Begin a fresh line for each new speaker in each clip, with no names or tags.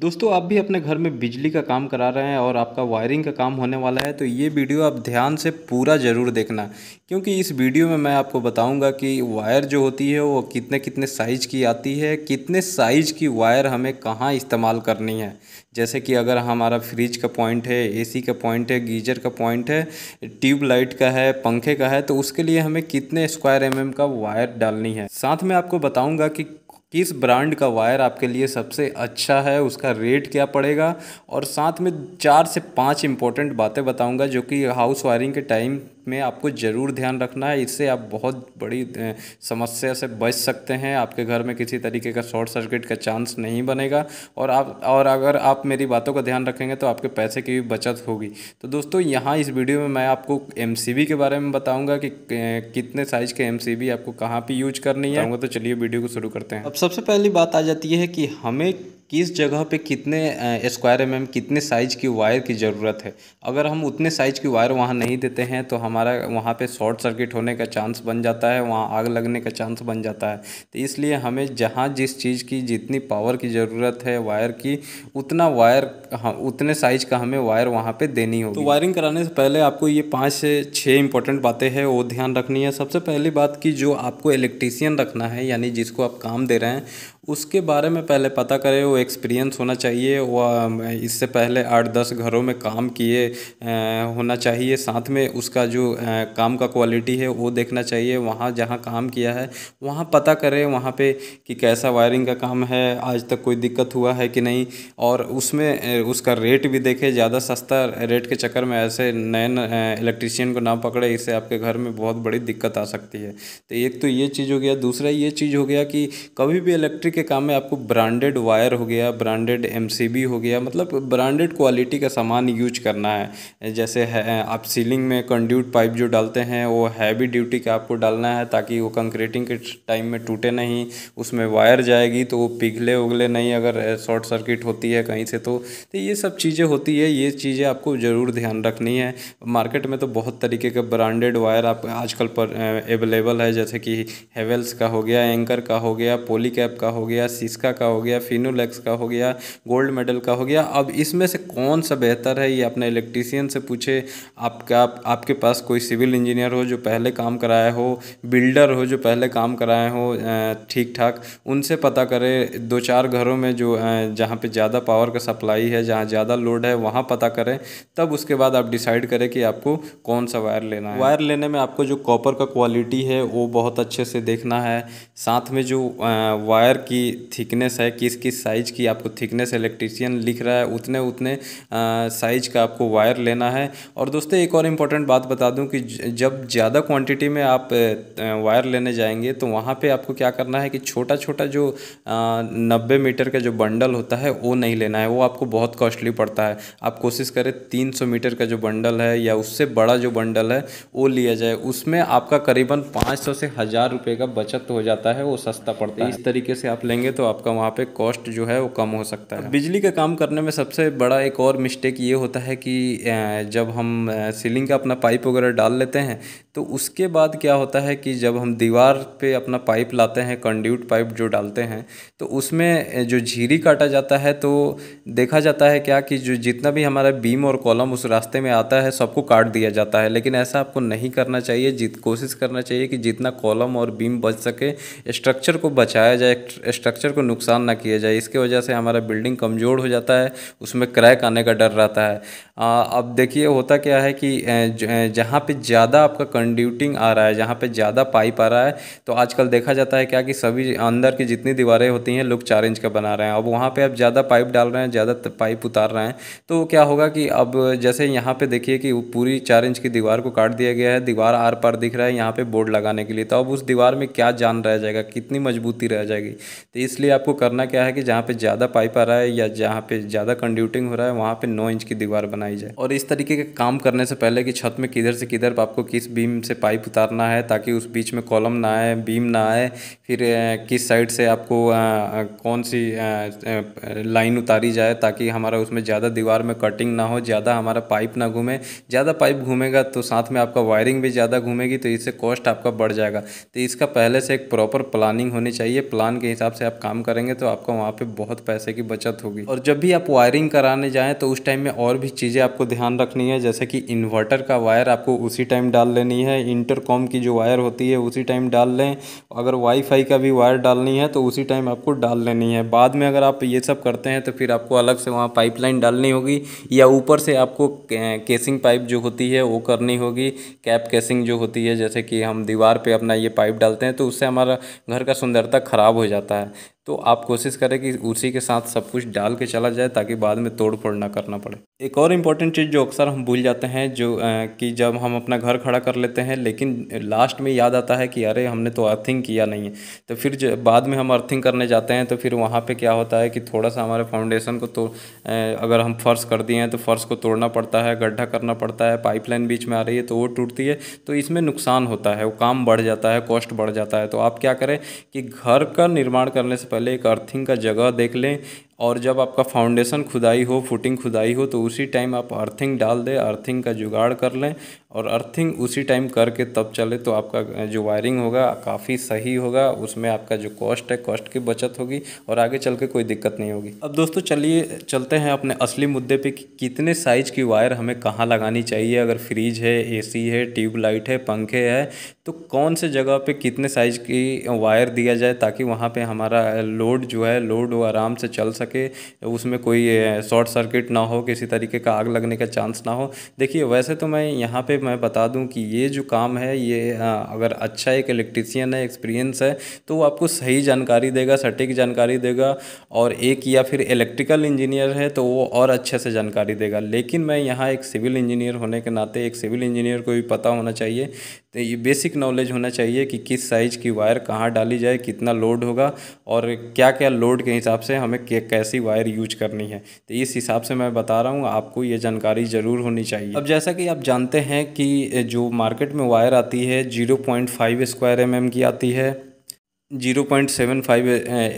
दोस्तों आप भी अपने घर में बिजली का काम करा रहे हैं और आपका वायरिंग का काम होने वाला है तो ये वीडियो आप ध्यान से पूरा ज़रूर देखना क्योंकि इस वीडियो में मैं आपको बताऊंगा कि वायर जो होती है वो कितने कितने साइज़ की आती है कितने साइज़ की वायर हमें कहाँ इस्तेमाल करनी है जैसे कि अगर हमारा फ्रिज का पॉइंट है ए का पॉइंट है गीजर का पॉइंट है ट्यूबलाइट का है पंखे का है तो उसके लिए हमें कितने स्क्वायर एम का वायर डालनी है साथ में आपको बताऊँगा कि किस ब्रांड का वायर आपके लिए सबसे अच्छा है उसका रेट क्या पड़ेगा और साथ में चार से पांच इम्पोर्टेंट बातें बताऊंगा जो कि हाउस वायरिंग के टाइम में आपको ज़रूर ध्यान रखना है इससे आप बहुत बड़ी समस्या से बच सकते हैं आपके घर में किसी तरीके का शॉर्ट सर्किट का चांस नहीं बनेगा और आप और अगर आप मेरी बातों का ध्यान रखेंगे तो आपके पैसे की भी बचत होगी तो दोस्तों यहाँ इस वीडियो में मैं आपको एम के बारे में बताऊँगा कि कितने साइज़ के एम आपको कहाँ पर यूज करनी है तो चलिए वीडियो को शुरू करते हैं अब सबसे पहली बात आ जाती है कि हमें किस जगह पे कितने स्क्वायर एम एम कितने साइज़ की वायर की ज़रूरत है अगर हम उतने साइज़ की वायर वहाँ नहीं देते हैं तो हमारा वहाँ पे शॉर्ट सर्किट होने का चांस बन जाता है वहाँ आग लगने का चांस बन जाता है तो इसलिए हमें जहाँ जिस चीज़ की जितनी पावर की ज़रूरत है वायर की उतना वायर हम हाँ, उतने साइज़ का हमें वायर वहाँ पर देनी होगी तो वायरिंग कराने से पहले आपको ये पाँच से छः इंपॉर्टेंट बातें हैं वो ध्यान रखनी है सबसे पहली बात कि जो आपको इलेक्ट्रीसियन रखना है यानी जिसको आप काम दे रहे हैं उसके बारे में पहले पता करें वो एक्सपीरियंस होना चाहिए वह इससे पहले आठ दस घरों में काम किए होना चाहिए साथ में उसका जो काम का क्वालिटी है वो देखना चाहिए वहाँ जहाँ काम किया है वहाँ पता करें वहाँ पे कि कैसा वायरिंग का काम है आज तक कोई दिक्कत हुआ है कि नहीं और उसमें उसका रेट भी देखें ज़्यादा सस्ता रेट के चक्कर में ऐसे नए इलेक्ट्रीशियन को ना पकड़े इससे आपके घर में बहुत बड़ी दिक्कत आ सकती है तो एक तो ये चीज़ हो गया दूसरा ये चीज़ हो गया कि कभी भी इलेक्ट्रिक के काम में आपको ब्रांडेड वायर हो गया ब्रांडेड एम हो गया मतलब ब्रांडेड क्वालिटी का सामान यूज करना है जैसे है, आप सीलिंग में कंड्यूट पाइप जो डालते हैं वो हैवी ड्यूटी का आपको डालना है ताकि वो कंक्रीटिंग के टाइम में टूटे नहीं उसमें वायर जाएगी तो वो पिघले उगले नहीं अगर शॉर्ट सर्किट होती है कहीं से तो तो ये सब चीज़ें होती है ये चीज़ें आपको ज़रूर ध्यान रखनी है मार्केट में तो बहुत तरीके के ब्रांडेड वायर आप आजकल पर अवेलेबल है जैसे कि हेवेल्स का हो गया एंकर का हो गया पोली कैप का हो गया सिस्का का हो गया फिनोलेक्स का हो गया गोल्ड मेडल का हो गया अब इसमें से कौन सा बेहतर है ये अपने इलेक्ट्रीसियन से पूछे आपका आपके पास कोई सिविल इंजीनियर हो जो पहले काम कराया हो बिल्डर हो जो पहले काम कराए हो ठीक ठाक उनसे पता करें दो चार घरों में जो जहाँ पर ज़्यादा पावर का सप्लाई है जहाँ ज़्यादा लोड है वहाँ पता करें तब उसके बाद आप डिसाइड करें कि आपको कौन सा वायर लेना है वायर लेने में आपको जो कॉपर का क्वालिटी है वो बहुत अच्छे से देखना है साथ में जो वायर की थिकनेस है किस किस साइज़ की आपको थिकनेस इलेक्ट्रीशियन लिख रहा है उतने उतने साइज़ का आपको वायर लेना है और दोस्तों एक और इम्पॉर्टेंट बात बता दूं कि जब ज़्यादा क्वांटिटी में आप वायर लेने जाएंगे तो वहाँ पे आपको क्या करना है कि छोटा छोटा जो नब्बे मीटर का जो बंडल होता है वो नहीं लेना है वो आपको बहुत कॉस्टली पड़ता है आप कोशिश करें तीन सौ मीटर का जो बंडल है या उससे बड़ा जो बंडल है वो लिया जाए उसमें आपका करीबन पाँच सौ से हज़ार रुपये का बचत हो जाता है वो सस्ता पड़ता तो है इस तरीके से आप आप लेंगे तो आपका वहाँ पे कॉस्ट जो है वो कम हो सकता है बिजली का काम करने में सबसे बड़ा एक और मिस्टेक ये होता है कि जब हम सीलिंग का अपना पाइप वगैरह डाल लेते हैं तो उसके बाद क्या होता है कि जब हम दीवार पे अपना पाइप लाते हैं कंड्यूट पाइप जो डालते हैं तो उसमें जो झीरी काटा जाता है तो देखा जाता है क्या कि जो जितना भी हमारा बीम और कॉलम उस रास्ते में आता है सबको काट दिया जाता है लेकिन ऐसा आपको नहीं करना चाहिए जित कोशिश करना चाहिए कि जितना कॉलम और बीम बच सके स्ट्रक्चर को बचाया जाए स्ट्रक्चर को नुकसान ना किया जाए इसके वजह से हमारा बिल्डिंग कमज़ोर हो जाता है उसमें क्रैक आने का डर रहता है अब देखिए होता क्या है कि जहाँ पे ज़्यादा आपका कंड्यूटिंग आ रहा है जहाँ पे ज़्यादा पाइप आ रहा है तो आजकल देखा जाता है क्या कि सभी अंदर की जितनी दीवारें होती हैं लोग चार इंच का बना रहे हैं अब वहाँ पे आप ज़्यादा पाइप डाल रहे हैं ज़्यादा पाइप उतार रहे हैं तो क्या होगा कि अब जैसे यहाँ पर देखिए कि पूरी चार इंच की दीवार को काट दिया गया है दीवार आर पार दिख रहा है यहाँ पर बोर्ड लगाने के लिए तो अब उस दीवार में क्या जान रह जाएगा कितनी मजबूती रह जाएगी तो इसलिए आपको करना क्या है कि जहाँ पर ज़्यादा पाइप आ रहा है या जहाँ पर ज़्यादा कंड्यूटिंग हो रहा है वहाँ पर नौ इंच की दीवार बनाए बनाई जाए और इस तरीके के काम करने से पहले कि छत में किधर से किधर आपको किस बीम से पाइप उतारना है ताकि उस बीच में कॉलम ना आए बीम ना आए फिर किस साइड से आपको कौन सी लाइन उतारी जाए ताकि हमारा उसमें ज़्यादा दीवार में कटिंग ना हो ज़्यादा हमारा पाइप ना घूमे ज़्यादा पाइप घूमेगा तो साथ में आपका वायरिंग भी ज़्यादा घूमेगी तो इससे कॉस्ट आपका बढ़ जाएगा तो इसका पहले से एक प्रॉपर प्लानिंग होनी चाहिए प्लान के हिसाब से आप काम करेंगे तो आपको वहाँ पर बहुत पैसे की बचत होगी और जब भी आप वायरिंग कराने जाएँ तो उस टाइम में और भी चीज़ें चीज़ें आपको ध्यान रखनी है जैसे कि इन्वर्टर का वायर आपको उसी टाइम डाल लेनी है इंटरकॉम की जो वायर होती है उसी टाइम डाल लें अगर वाईफाई का भी वायर डालनी है तो उसी टाइम आपको डाल लेनी है बाद में अगर आप ये सब करते हैं तो फिर आपको अलग से वहाँ पाइपलाइन डालनी होगी या ऊपर से आपको केसिंग पाइप जो होती है वो करनी होगी कैप केसिंग जो होती है जैसे कि हम दीवार पर अपना ये पाइप डालते हैं तो उससे हमारा घर का सुंदरता ख़राब हो जाता है तो आप कोशिश करें कि उसी के साथ सब कुछ डाल के चला जाए ताकि बाद में तोड़ फोड़ ना करना पड़े एक और इम्पॉर्टेंट चीज़ जो अक्सर हम भूल जाते हैं जो आ, कि जब हम अपना घर खड़ा कर लेते हैं लेकिन लास्ट में याद आता है कि अरे हमने तो अर्थिंग किया नहीं है तो फिर जो बाद में हम अर्थिंग करने जाते हैं तो फिर वहाँ पर क्या होता है कि थोड़ा सा हमारे फाउंडेशन को तो अगर हम फर्श कर दिए हैं तो फर्श को तोड़ना पड़ता है गड्ढा करना पड़ता है पाइपलाइन बीच में आ रही है तो वो टूटती है तो इसमें नुकसान होता है वो काम बढ़ जाता है कॉस्ट बढ़ जाता है तो आप क्या करें कि घर का निर्माण करने से पहले एक अर्थिंग का जगह देख लें और जब आपका फाउंडेशन खुदाई हो फुटिंग खुदाई हो तो उसी टाइम आप अर्थिंग डाल दें अर्थिंग का जुगाड़ कर लें और अर्थिंग उसी टाइम करके तब चले तो आपका जो वायरिंग होगा काफ़ी सही होगा उसमें आपका जो कॉस्ट है कॉस्ट की बचत होगी और आगे चल के कोई दिक्कत नहीं होगी अब दोस्तों चलिए चलते हैं अपने असली मुद्दे पर कि कितने साइज़ की वायर हमें कहाँ लगानी चाहिए अगर फ्रिज है ए है ट्यूबलाइट है पंखे है तो कौन से जगह पर कितने साइज़ की वायर दिया जाए ताकि वहाँ पर हमारा लोड जो है लोड वो आराम से चल सके सके उसमें कोई शॉर्ट सर्किट ना हो किसी तरीके का आग लगने का चांस ना हो देखिए वैसे तो मैं यहाँ पे मैं बता दूँ कि ये जो काम है ये अगर अच्छा एक इलेक्ट्रीसियन है एक्सपीरियंस है तो वो आपको सही जानकारी देगा सटीक जानकारी देगा और एक या फिर इलेक्ट्रिकल इंजीनियर है तो वो और अच्छे से जानकारी देगा लेकिन मैं यहाँ एक सिविल इंजीनियर होने के नाते एक सिविल इंजीनियर को भी पता होना चाहिए तो ये बेसिक नॉलेज होना चाहिए कि किस साइज़ की वायर कहाँ डाली जाए कितना लोड होगा और क्या क्या लोड के हिसाब से हमें कैसी वायर यूज करनी है तो इस हिसाब से मैं बता रहा हूँ आपको ये जानकारी ज़रूर होनी चाहिए अब जैसा कि आप जानते हैं कि जो मार्केट में वायर आती है zero point five square M की आती है zero point seven five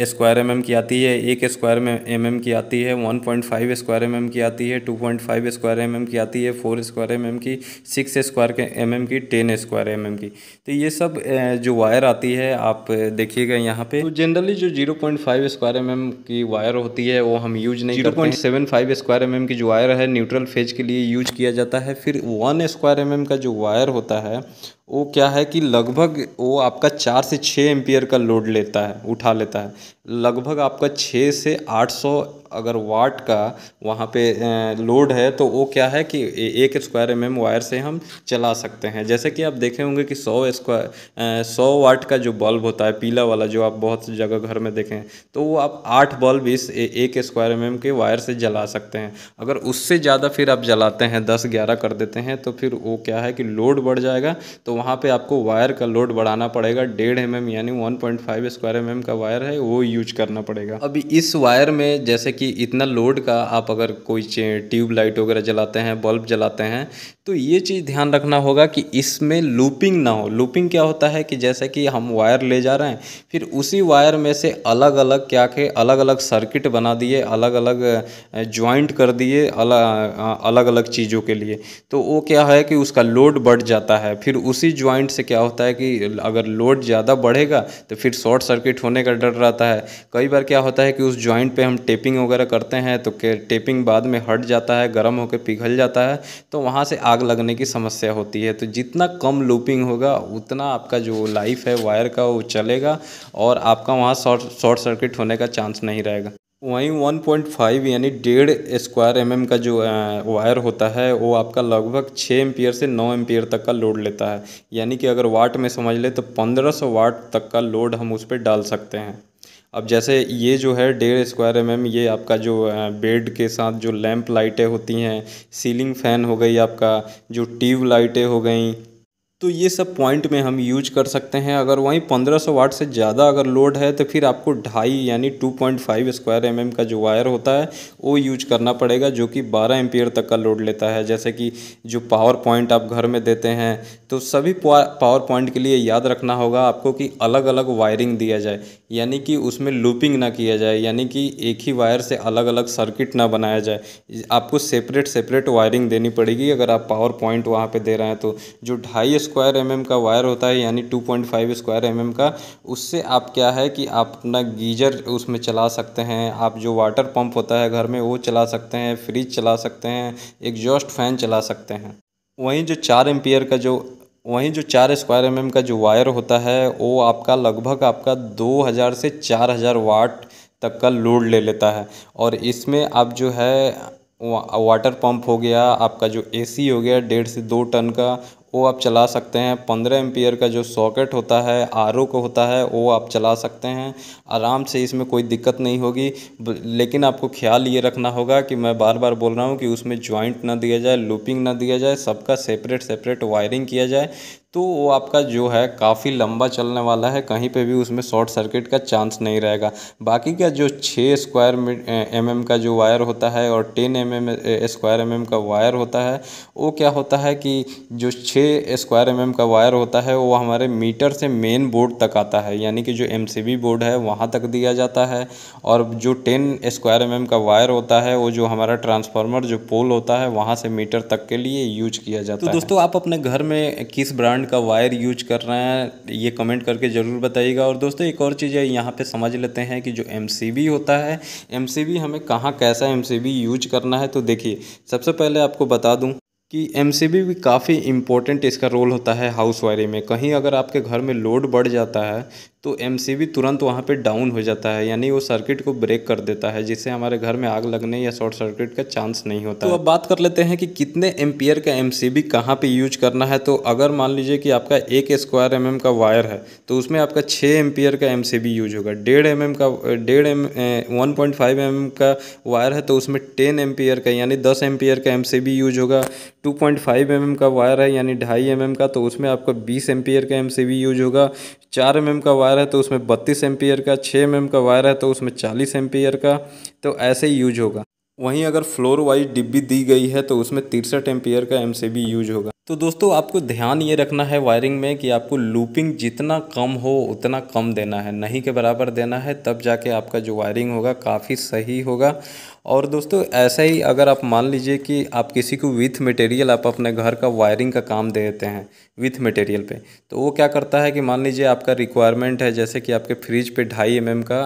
square M M की आती है एक स्क्वायर एम एम की आती है one point five square M M की आती है two point five square M M की आती है फोर स्क्वायर एम एम की सिक्स स्क्वायर एम एम की टेन स्क्वायर एम एम की तो ये सब जो वायर आती है आप देखिएगा यहाँ पे तो जनरली जो zero point five square M M की वायर होती है वो हम यूज नहीं zero point seven five square M M की जो वायर है न्यूट्रल फेज के लिए यूज किया जाता है फिर वन स्क्वायर एम एम का जो वायर होता है वो क्या है कि लगभग वो आपका चार से छः एम्पियर का लोड लेता है उठा लेता है लगभग आपका छः से आठ सौ अगर वाट का वहाँ पे लोड है तो वो क्या है कि एक स्क्वायर एम एम वायर से हम चला सकते हैं जैसे कि आप देखे होंगे कि सौ स्क्वायर सौ वाट का जो बल्ब होता है पीला वाला जो आप बहुत जगह घर में देखें तो वो आप आठ बल्ब इस एक स्क्वायर एम एम के वायर से जला सकते हैं अगर उससे ज़्यादा फिर आप जलाते हैं दस ग्यारह कर देते हैं तो फिर वो क्या है कि लोड बढ़ जाएगा तो वहाँ पे आपको वायर का लोड बढ़ाना पड़ेगा डेढ़ एम यानी 1.5 स्क्वायर एम का वायर है वो यूज करना पड़ेगा अभी इस वायर में जैसे कि इतना लोड का आप अगर कोई ट्यूब लाइट वगैरह जलाते हैं बल्ब जलाते हैं तो ये चीज़ ध्यान रखना होगा कि इसमें लूपिंग ना हो लूपिंग क्या होता है कि जैसे कि हम वायर ले जा रहे हैं फिर उसी वायर में से अलग अलग क्या के अलग अलग सर्किट बना दिए अलग अलग ज्वाइंट कर दिए अलग अलग चीज़ों के लिए तो वो क्या है कि उसका लोड बढ़ जाता है फिर उसी इसी ज्वाइंट से क्या होता है कि अगर लोड ज़्यादा बढ़ेगा तो फिर शॉर्ट सर्किट होने का डर रहता है कई बार क्या होता है कि उस ज्वाइंट पे हम टेपिंग वगैरह करते हैं तो टेपिंग बाद में हट जाता है गर्म होकर पिघल जाता है तो वहाँ से आग लगने की समस्या होती है तो जितना कम लूपिंग होगा उतना आपका जो लाइफ है वायर का वो चलेगा और आपका वहाँ शॉर्ट शॉर्ट सर्किट होने का चांस नहीं रहेगा वहीं 1.5 यानी डेढ़ स्क्वायर एम का जो वायर होता है वो आपका लगभग 6 एम्पियर से 9 एम्पियर तक का लोड लेता है यानी कि अगर वाट में समझ ले तो 1500 वाट तक का लोड हम उस पर डाल सकते हैं अब जैसे ये जो है डेढ़ स्क्वायर एम ये आपका जो बेड के साथ जो लैंप लाइटें होती हैं सीलिंग फ़ैन हो गई आपका जो ट्यूब लाइटें हो गई तो ये सब पॉइंट में हम यूज कर सकते हैं अगर वहीं 1500 वाट से ज़्यादा अगर लोड है तो फिर आपको ढाई यानी 2.5 स्क्वायर एम का जो वायर होता है वो यूज करना पड़ेगा जो कि 12 एम्पियर तक का लोड लेता है जैसे कि जो पावर पॉइंट आप घर में देते हैं तो सभी पावर पॉइंट के लिए याद रखना होगा आपको कि अलग अलग वायरिंग दिया जाए यानी कि उसमें लूपिंग ना किया जाए यानी कि एक ही वायर से अलग अलग सर्किट ना बनाया जाए आपको सेपरेट सेपरेट वायरिंग देनी पड़ेगी अगर आप पावर पॉइंट वहाँ पर दे रहे हैं तो जो ढाई स्क्वायर एम mm का वायर होता है यानी two point five square M का उससे आप क्या है कि आप अपना गीजर उसमें चला सकते हैं आप जो वाटर पंप होता है घर में वो चला सकते हैं फ्रिज चला सकते हैं एग्जॉस्ट फैन चला सकते हैं वहीं जो चार एम्पियर का जो वहीं जो चार स्क्वायर एम mm का जो वायर होता है वो आपका लगभग आपका दो से चार वाट तक का लोड ले लेता है और इसमें आप जो है वाटर पंप हो गया आपका जो एसी हो गया डेढ़ से दो टन का वो आप चला सकते हैं पंद्रह एम्पियर का जो सॉकेट होता है आर ओ का होता है वो आप चला सकते हैं आराम से इसमें कोई दिक्कत नहीं होगी लेकिन आपको ख्याल ये रखना होगा कि मैं बार बार बोल रहा हूँ कि उसमें ज्वाइंट ना दिया जाए लूपिंग ना दिया जाए सबका सेपरेट सेपरेट वायरिंग किया जाए तो वो आपका जो है काफ़ी लंबा चलने वाला है कहीं पे भी उसमें शॉर्ट सर्किट का चांस नहीं रहेगा बाकी का जो छः स्क्वायर एम एम का जो वायर होता है और ten M M square M M का वायर होता है वो क्या होता है कि जो छः स्क्वायर एम एम का वायर होता है वो हमारे मीटर से मेन बोर्ड तक आता है यानी कि जो एम सी बी बोर्ड है वहाँ तक दिया जाता है और जो टेन स्क्वायर एम एम का वायर होता है वो जो हमारा ट्रांसफार्मर जो पोल होता है वहाँ से मीटर तक के लिए यूज किया जाता तो है दोस्तों आप अपने घर में किस ब्रांड करंट का वायर यूज कर रहे हैं ये कमेंट करके ज़रूर बताइएगा और दोस्तों एक और चीज़ है यहाँ पे समझ लेते हैं कि जो एम होता है एम हमें कहाँ कैसा एम यूज करना है तो देखिए सबसे पहले आपको बता दूँ कि एम भी काफ़ी इम्पोर्टेंट इसका रोल होता है हाउस वायरिंग में कहीं अगर आपके घर में लोड बढ़ जाता है तो एम तुरंत वहाँ पर डाउन हो जाता है यानी वो सर्किट को ब्रेक कर देता है जिससे हमारे घर में आग लगने या शॉर्ट सर्किट का चांस नहीं होता तो अब बात कर लेते हैं कि कितने एम्पियर का एम सी बी कहाँ पर यूज करना है तो अगर मान लीजिए कि आपका एक स्क्वायर एम का वायर है तो उसमें आपका छः एम्पियर का एम यूज होगा डेढ़ एम का डेढ़ एम वन पॉइंट का वायर है तो उसमें टेन एम्पियर का यानी दस एम्पियर का एम यूज होगा टू पॉइंट फाइव एम का वायर है यानी ढाई एम का तो उसमें आपका बीस एम्पियर का एम यूज होगा चार एम का वायर वायर है तो उसमें बत्तीस एम्पियर का छः एम का वायर है तो उसमें चालीस एम्पियर का तो ऐसे यूज होगा वहीं अगर फ्लोर वाइज डिब्बी दी गई है तो उसमें तिरसठ एम्पियर का एम यूज होगा तो दोस्तों आपको ध्यान ये रखना है वायरिंग में कि आपको लूपिंग जितना कम हो उतना कम देना है नहीं के बराबर देना है तब जाके आपका जो वायरिंग होगा काफ़ी सही होगा और दोस्तों ऐसा ही अगर आप मान लीजिए कि आप किसी को विथ मटेरियल आप अपने घर का वायरिंग का काम दे देते हैं विथ मटेरियल पे तो वो क्या करता है कि मान लीजिए आपका रिक्वायरमेंट है जैसे कि आपके फ्रिज पे ढाई एम mm का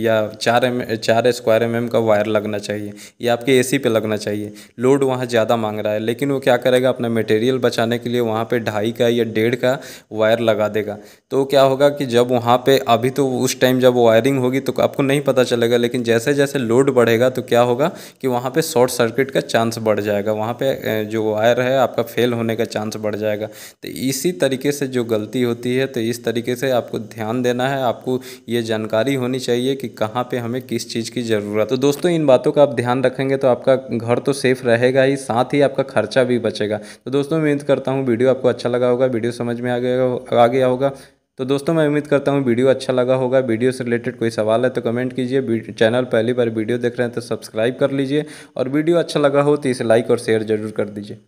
या चार एम चार स्क्वायर एम mm का वायर लगना चाहिए या आपके ए पे लगना चाहिए लोड वहाँ ज़्यादा मांग रहा है लेकिन वो क्या करेगा अपना मटेरियल बचाने के लिए वहाँ पर ढाई का या डेढ़ का वायर लगा देगा तो क्या होगा कि जब वहाँ पर अभी तो उस टाइम जब वायरिंग होगी तो आपको नहीं पता चलेगा लेकिन जैसे जैसे लोड बढ़ेगा तो क्या होगा कि वहाँ पे शॉर्ट सर्किट का चांस बढ़ जाएगा वहाँ पे जो वायर है आपका फेल होने का चांस बढ़ जाएगा तो इसी तरीके से जो गलती होती है तो इस तरीके से आपको ध्यान देना है आपको ये जानकारी होनी चाहिए कि कहाँ पर हमें किस चीज़ की ज़रूरत तो दोस्तों इन बातों का आप ध्यान रखेंगे तो आपका घर तो सेफ रहेगा ही साथ ही आपका खर्चा भी बचेगा तो दोस्तों मैं उम्मीद करता हूँ वीडियो आपको अच्छा लगा होगा वीडियो समझ में आ गया आ गया होगा तो दोस्तों मैं उम्मीद करता हूँ वीडियो अच्छा लगा होगा वीडियो से रिलेटेड कोई सवाल है तो कमेंट कीजिए चैनल पहली बार वीडियो देख रहे हैं तो सब्सक्राइब कर लीजिए और वीडियो अच्छा लगा हो तो इसे लाइक और शेयर जरूर कर दीजिए